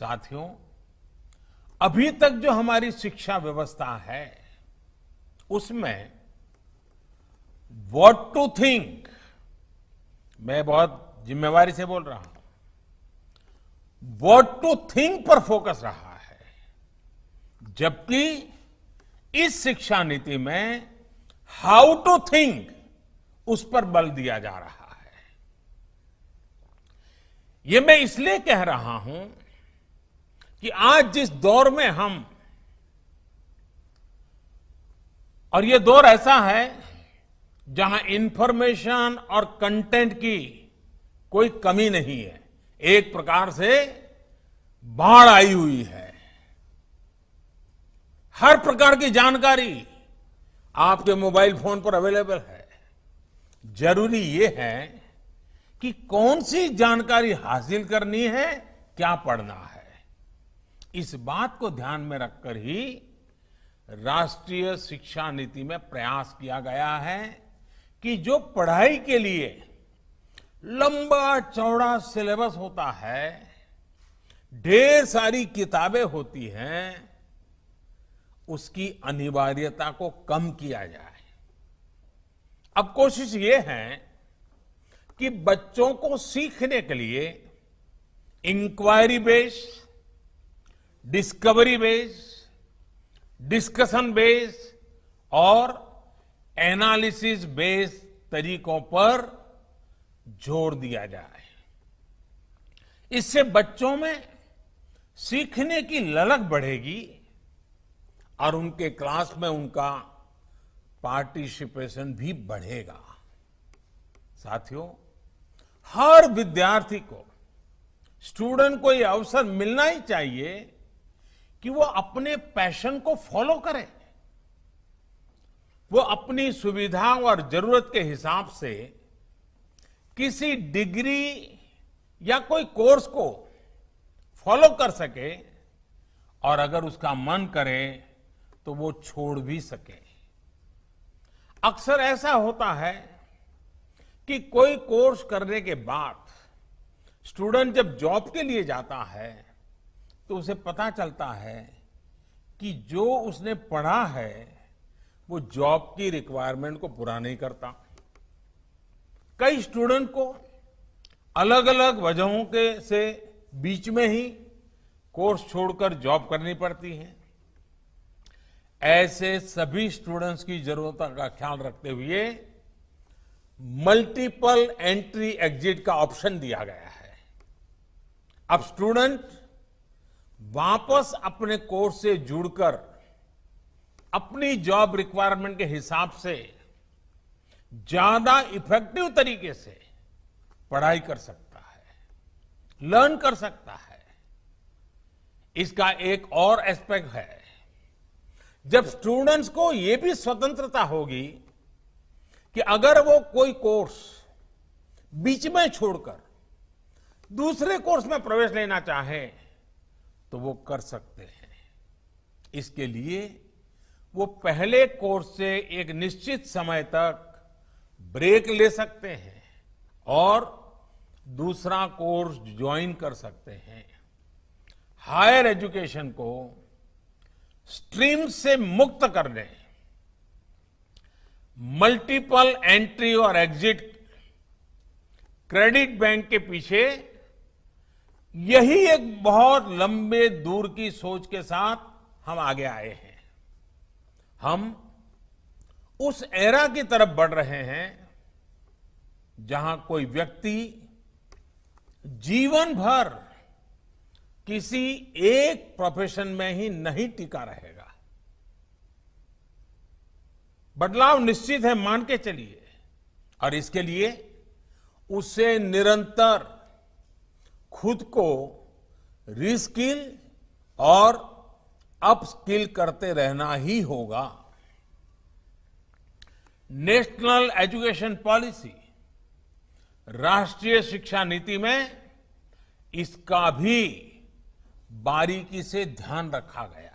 साथियों अभी तक जो हमारी शिक्षा व्यवस्था है उसमें वॉट टू थिंक मैं बहुत जिम्मेवारी से बोल रहा हूं वॉट टू थिंक पर फोकस रहा है जबकि इस शिक्षा नीति में हाउ टू थिंक उस पर बल दिया जा रहा है ये मैं इसलिए कह रहा हूं कि आज जिस दौर में हम और ये दौर ऐसा है जहां इंफॉर्मेशन और कंटेंट की कोई कमी नहीं है एक प्रकार से बाढ़ आई हुई है हर प्रकार की जानकारी आपके मोबाइल फोन पर अवेलेबल है जरूरी ये है कि कौन सी जानकारी हासिल करनी है क्या पढ़ना है इस बात को ध्यान में रखकर ही राष्ट्रीय शिक्षा नीति में प्रयास किया गया है कि जो पढ़ाई के लिए लंबा चौड़ा सिलेबस होता है ढेर सारी किताबें होती हैं उसकी अनिवार्यता को कम किया जाए अब कोशिश ये है कि बच्चों को सीखने के लिए inquiry based discovery base discussion base और एनालिसिस बेस तरीकों पर जोर दिया जाए इससे बच्चों में सीखने की ललक बढ़ेगी और उनके क्लास में उनका पार्टिसिपेशन भी बढ़ेगा साथियों हर विद्यार्थी को स्टूडेंट को यह अवसर मिलना ही चाहिए कि वो अपने पैशन को फॉलो करें वो अपनी सुविधा और जरूरत के हिसाब से किसी डिग्री या कोई कोर्स को फॉलो कर सके और अगर उसका मन करे तो वो छोड़ भी सके अक्सर ऐसा होता है कि कोई कोर्स करने के बाद स्टूडेंट जब जॉब के लिए जाता है तो उसे पता चलता है कि जो उसने पढ़ा है वो जॉब की रिक्वायरमेंट को पूरा नहीं करता कई स्टूडेंट को अलग अलग वजहों के से बीच में ही कोर्स छोड़कर जॉब करनी पड़ती है ऐसे सभी स्टूडेंट्स की जरूरतों का ख्याल रखते हुए मल्टीपल एंट्री एग्जिट का ऑप्शन दिया गया है अब स्टूडेंट वापस अपने कोर्स से जुड़कर अपनी जॉब रिक्वायरमेंट के हिसाब से ज्यादा इफेक्टिव तरीके से पढ़ाई कर सकता है लर्न कर सकता है इसका एक और एस्पेक्ट है जब स्टूडेंट्स को यह भी स्वतंत्रता होगी कि अगर वो कोई कोर्स बीच में छोड़कर दूसरे कोर्स में प्रवेश लेना चाहें तो वो कर सकते हैं इसके लिए वो पहले कोर्स से एक निश्चित समय तक ब्रेक ले सकते हैं और दूसरा कोर्स ज्वाइन कर सकते हैं हायर एजुकेशन को स्ट्रीम से मुक्त कर दें मल्टीपल एंट्री और एग्जिट क्रेडिट बैंक के पीछे यही एक बहुत लंबे दूर की सोच के साथ हम आगे आए हैं हम उस एरा की तरफ बढ़ रहे हैं जहां कोई व्यक्ति जीवन भर किसी एक प्रोफेशन में ही नहीं टिका रहेगा बदलाव निश्चित है मान के चलिए और इसके लिए उसे निरंतर खुद को रिस्किल और अपस्किल करते रहना ही होगा नेशनल एजुकेशन पॉलिसी राष्ट्रीय शिक्षा नीति में इसका भी बारीकी से ध्यान रखा गया